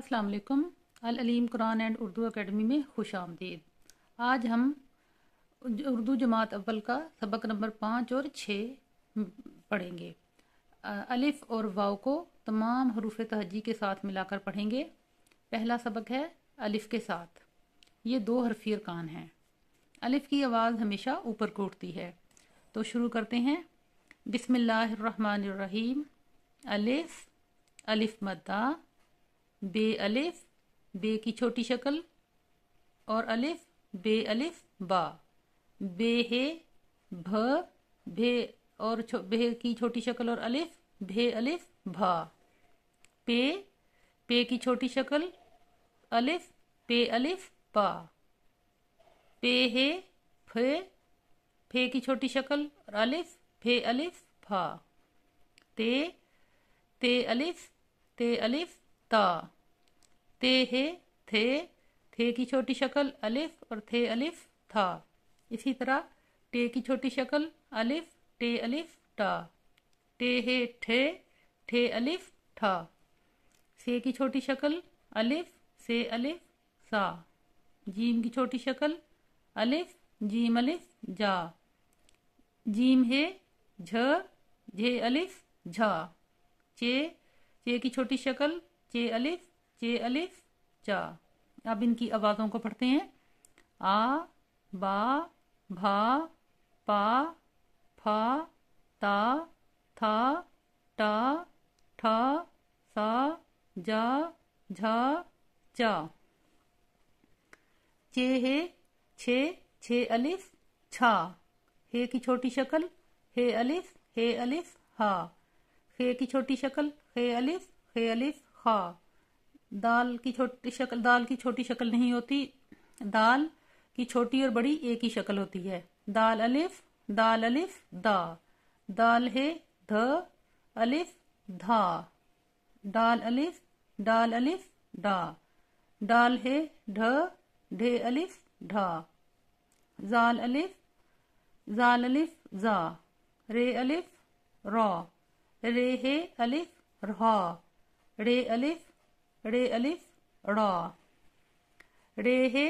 अस्सलाम वालेकुम Al Aleem Quran and Urdu academy में खुश आमदीद आज हम उर्दू जमात अव्वल का सबक नंबर पाँच और छः पढ़ेंगे अलिफ़ और वाव को तमाम हरूफ तहजी के साथ मिलाकर पढ़ेंगे पहला सबक है अलिफ़ के साथ ये दो हरफी कान हैं अलिफ़ की आवाज़ हमेशा ऊपर को उठती है तो शुरू करते हैं रहीम अलिफ़ अलिफ़ मद्दा बे अलिफ बे की छोटी शक्ल और अलिफ बे अलिफ बा बे हे भ भे और भे की छोटी शक्ल और अलिफ भे अलिफ भा पे पे की छोटी शक्ल अलिफ पे अलिफ पा पे हे फे फे की छोटी शक्ल और अलिफ फे अलिफ फा ते ते अलिफ ते अलिफ त ते हे थे थे की छोटी शक्ल अलिफ और थे अलिफ था इसी तरह टे की छोटी शक्ल अलिफ टे अलिफ टा टे हे ठे ठे अलिफ ठा से की छोटी शक्ल अलिफ से अलिफ सा जीम की छोटी शक्ल अलिफ जीम अलिफ जा जीम हे झे अलिफ झा चे चे की छोटी शक्ल चे अलिफ चे अलिफ चा अब इनकी आवाज़ों को पढ़ते हैं आ बा भा पा फा ता था टा ठा सा जा झा चा चे हे छे छे अलिफ छा हे की छोटी शक्ल हे अलिफ हे अलिफ हा हे की छोटी शक्ल हे अलिफ हे अलिफ खा दाल की छोटी शक्ल दाल की छोटी शक्ल नहीं होती दाल की छोटी और बड़ी एक ही शक्ल होती है दाल अलिफ दाल अलिफ दा दाल है ध अलिफ धा डाल अलिफ डाल अलिफ डा डाल है ढ ढे अलिफ ढा जाल अलिफ जाल अलिफ जा रे अलिफ रॉ रे है अलिफ रहा रे अलिफ रे अलिफ रे हे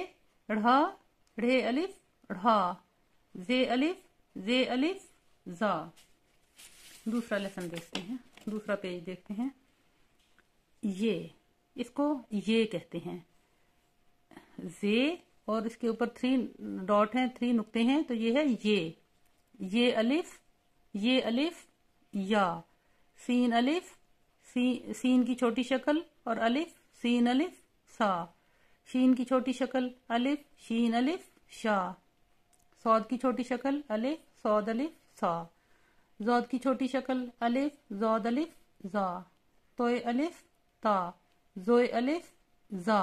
रे अलिफ रे अलिफ जे अलिफ जा दूसरा लेसन देखते हैं दूसरा पेज देखते हैं ये इसको ये कहते हैं जे और इसके ऊपर थ्री डॉट हैं थ्री नुक्ते हैं तो ये है ये ये अलिफ ये अलिफ या सीन अलिफ सी सीन की छोटी शक्ल और अलिफ सीन अलिफ सा शीन की छोटी शक्ल अलिफ शीन अलिफ शाह सौद की छोटी शक्ल अलिफ सौद अलिफ सा जौद की छोटी शक्ल अलिफ जौद अलिफ जा तोय अलिफ ता जोय अलिफ जा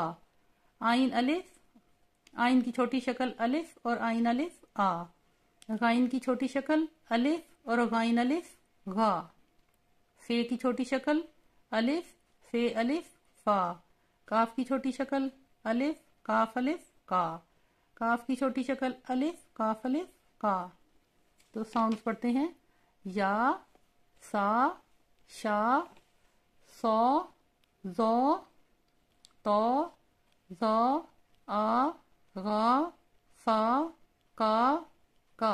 आइन अलिफ आइन की छोटी शक्ल अलिफ और आइन अलिफ आ गाइन की छोटी शक्ल अलिफ और गाइन अलिफ गा फे की छोटी शक्ल अलिफ फे अलिफ फा काफ की छोटी शक्ल अलिफ काफ अलिफ का काफ की छोटी शक्ल अलिफ काफ अलिफ का तो साउंड पढ़ते हैं या सा शा सो जो तो जो आ गा फा का का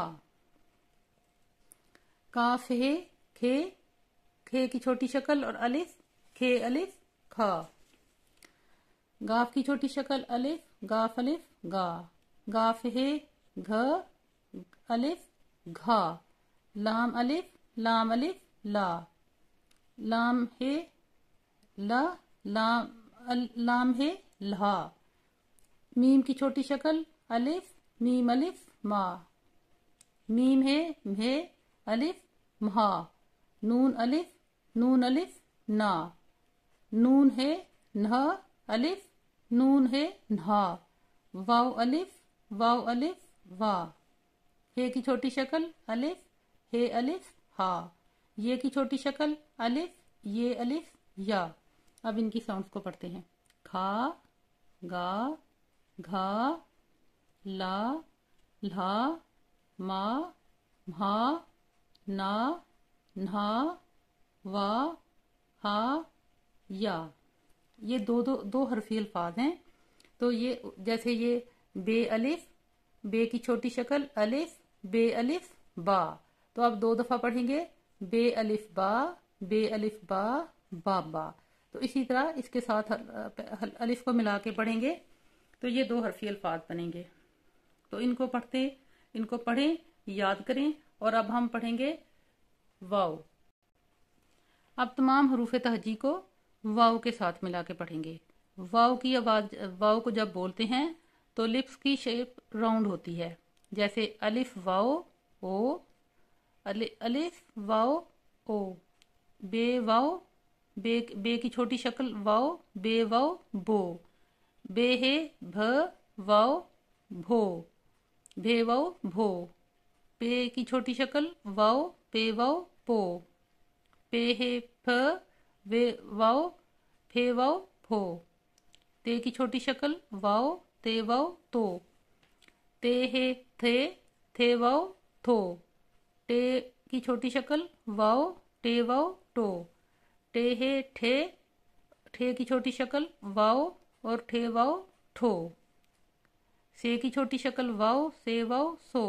काफ है खे खे की छोटी शक्ल और अलिफ खे अलिफ खा गाफ की छोटी शक्ल अलिफ गाफ अलिफ गा गाफ हे घ अलिफ घा लाम अलिफ लाम अलिफ ला लाम हे ला लाम अल, लाम हे ला मीम की छोटी शक्ल अलिफ मीम अलिफ मा मीम है मे अलिफ महा नून अलिफ नून अलिफ ना नून है नह अलिफ नून है नहा वाव अलिफ वाव अलिफ वा हे की छोटी शक्ल अलिफ हे अलिफ हा ये की छोटी शक्ल अलिफ ये अलिफ या अब इनकी साउंड्स को पढ़ते हैं खा गा घा ला ला मा भा ना ना वा हा या ये दो दो दो हरफी अल्फाज हैं तो ये जैसे ये बे अलिफ बे की छोटी शक्ल अलिफ बे अलिफ बा तो आप दो दफा पढ़ेंगे बे अलिफ बा बे अलिफ बा बा बा तो इसी तरह इसके साथ अलिफ को मिला के पढ़ेंगे तो ये दो हरफी अल्फाज बनेंगे तो इनको पढ़ते इनको पढ़ें याद करें और अब हम पढ़ेंगे वाओ अब तमाम हरूफ तहजी को वाव के साथ मिला के पढ़ेंगे वाव की आवाज वाव को जब बोलते हैं तो लिप्स की शेप राउंड होती है जैसे अलिफ वाओ ओ अलिफ वाओ ओ बे वाओ बे बे की छोटी शक्ल वाओ बे वाओ बो बे हे भ वाओ भो भे वाओ भो पे की छोटी शक्ल वाओ पे वाओ पो पे हे फ वे वाओ फे वाओ फो ते की छोटी शक्ल वाओ ते वाओ तो ते हे थे थे वाओ थो टे की छोटी शक्ल वाओ टे वाओ टो टे हे ठे ठे की छोटी शक्ल वाओ और ठे वाओ ठो से की छोटी शक्ल वाओ से वाओ सो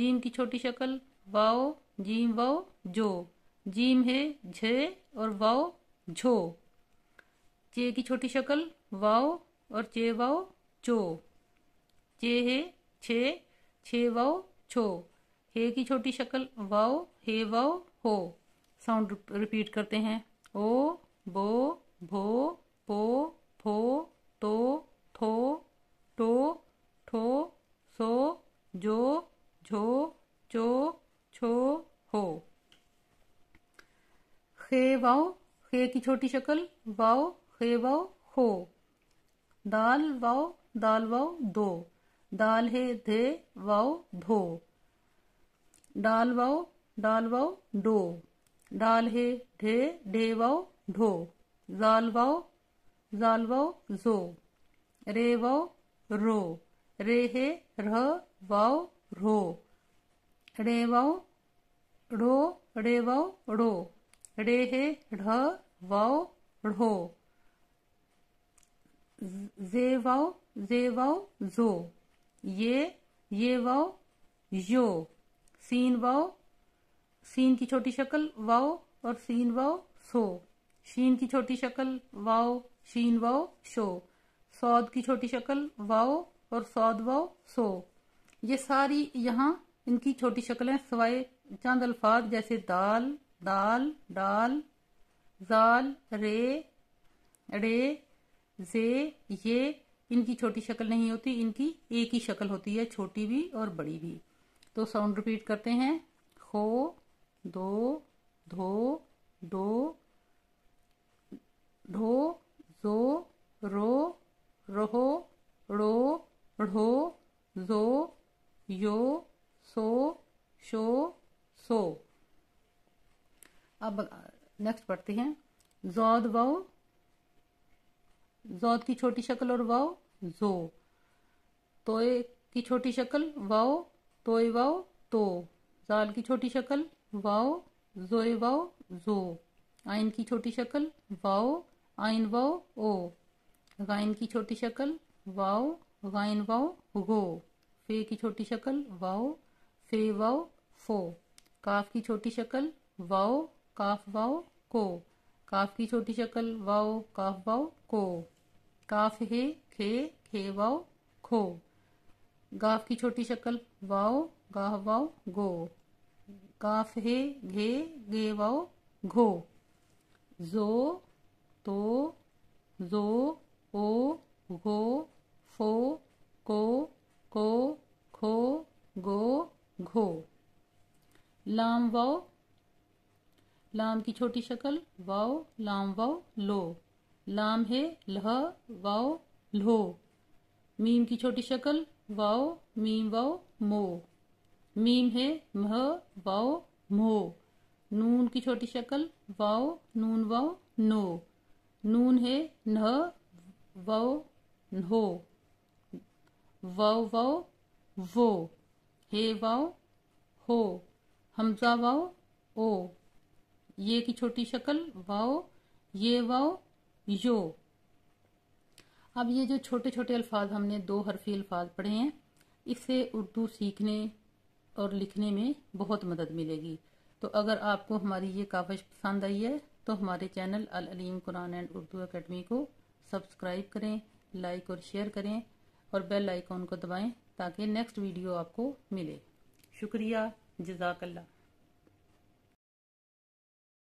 जीम की छोटी शक्ल वाओ जीम वाओ जो जीम है झे और वाओ झो चे की छोटी शक्ल वाओ और चे वाओ चो चे है छे छे वाओ छो हे की छोटी शक्ल वाओ हे वाओ हो साउंड रिपीट करते हैं ओ बो भो पो फो तो थो टो ठो सो जो झो चो छो खे वाओ खे की छोटी शक्ल वाओ खे वाओ हो दाल वाओ दाल वाओ दो दाल हे धे वाओ धो डाल वाओ डाल वाओ डो डाल हे ढे ढे वाओ ढो जाल वाओ जाल वाओ जो रे वाओ रो रे हे रह वाओ रो रे वाओ रो रे वाओ रो रेहे ढ वौ ढो जे वौ जे वौ ये ये वौ यो सीन वौ सीन की छोटी शक्ल वौ और सीन वौ सो शीन की छोटी शक्ल वाओ शीन वाओ शो सौद की छोटी शक्ल वाओ और सौद वाओ सो ये सारी यहाँ इनकी छोटी शक्लें सवाए चंद अल्फाज जैसे दाल दाल डाल जाल रे रे जे ये इनकी छोटी शक्ल नहीं होती इनकी एक ही शक्ल होती है छोटी भी और बड़ी भी तो साउंड रिपीट करते हैं खो दो धो दो ढो जो रो रोहो रो ढो जो यो सो शो सो अब नेक्स्ट पढ़ते हैं जौद वो जौद की छोटी शक्ल और वाओ जो तोय की छोटी शक्ल वो तोय वो तो जाल की छोटी शक्ल वो जोए वो जो आइन की छोटी शक्ल वाओ आइन वाओ ओ तो। गाइन की छोटी शक्ल वाओ गाइन वाओ गो फे की छोटी शक्ल वाओ फे वाओ फो काफ की छोटी शक्ल वाओ काफ वाओ को काफ की छोटी शक्ल वाओ काफ वाओ को काफ हे खे खे वाओ खो गाफ की छोटी शक्ल वाओ गाह वाओ गो काफ हे घे घे वाओ घो जो तो जो ओ घो फो को को खो गो घो लाम वाओ लाम की छोटी शक्ल वाओ लाम वाओ लो लाम है लह वाओ लो मीम की छोटी शक्ल वाओ मीम वाओ मो मीम है मह वाओ मो नून की छोटी शक्ल वाओ नून वाओ नो नून है नह वाओ नो वाओ वाओ वो हे वाओ हो हमजा वाओ ओ ये की छोटी शक्ल वाओ ये वाओ यो अब ये जो छोटे छोटे अल्फाज हमने दो हरफी अल्फाज पढ़े हैं इससे उर्दू सीखने और लिखने में बहुत मदद मिलेगी तो अगर आपको हमारी ये कावश पसंद आई है तो हमारे channel Al Aleem Quran and Urdu academy को सब्सक्राइब करें लाइक और शेयर करें और बेल आइकॉन को दबाएं ताकि नेक्स्ट वीडियो आपको मिले शुक्रिया जजाकल्ला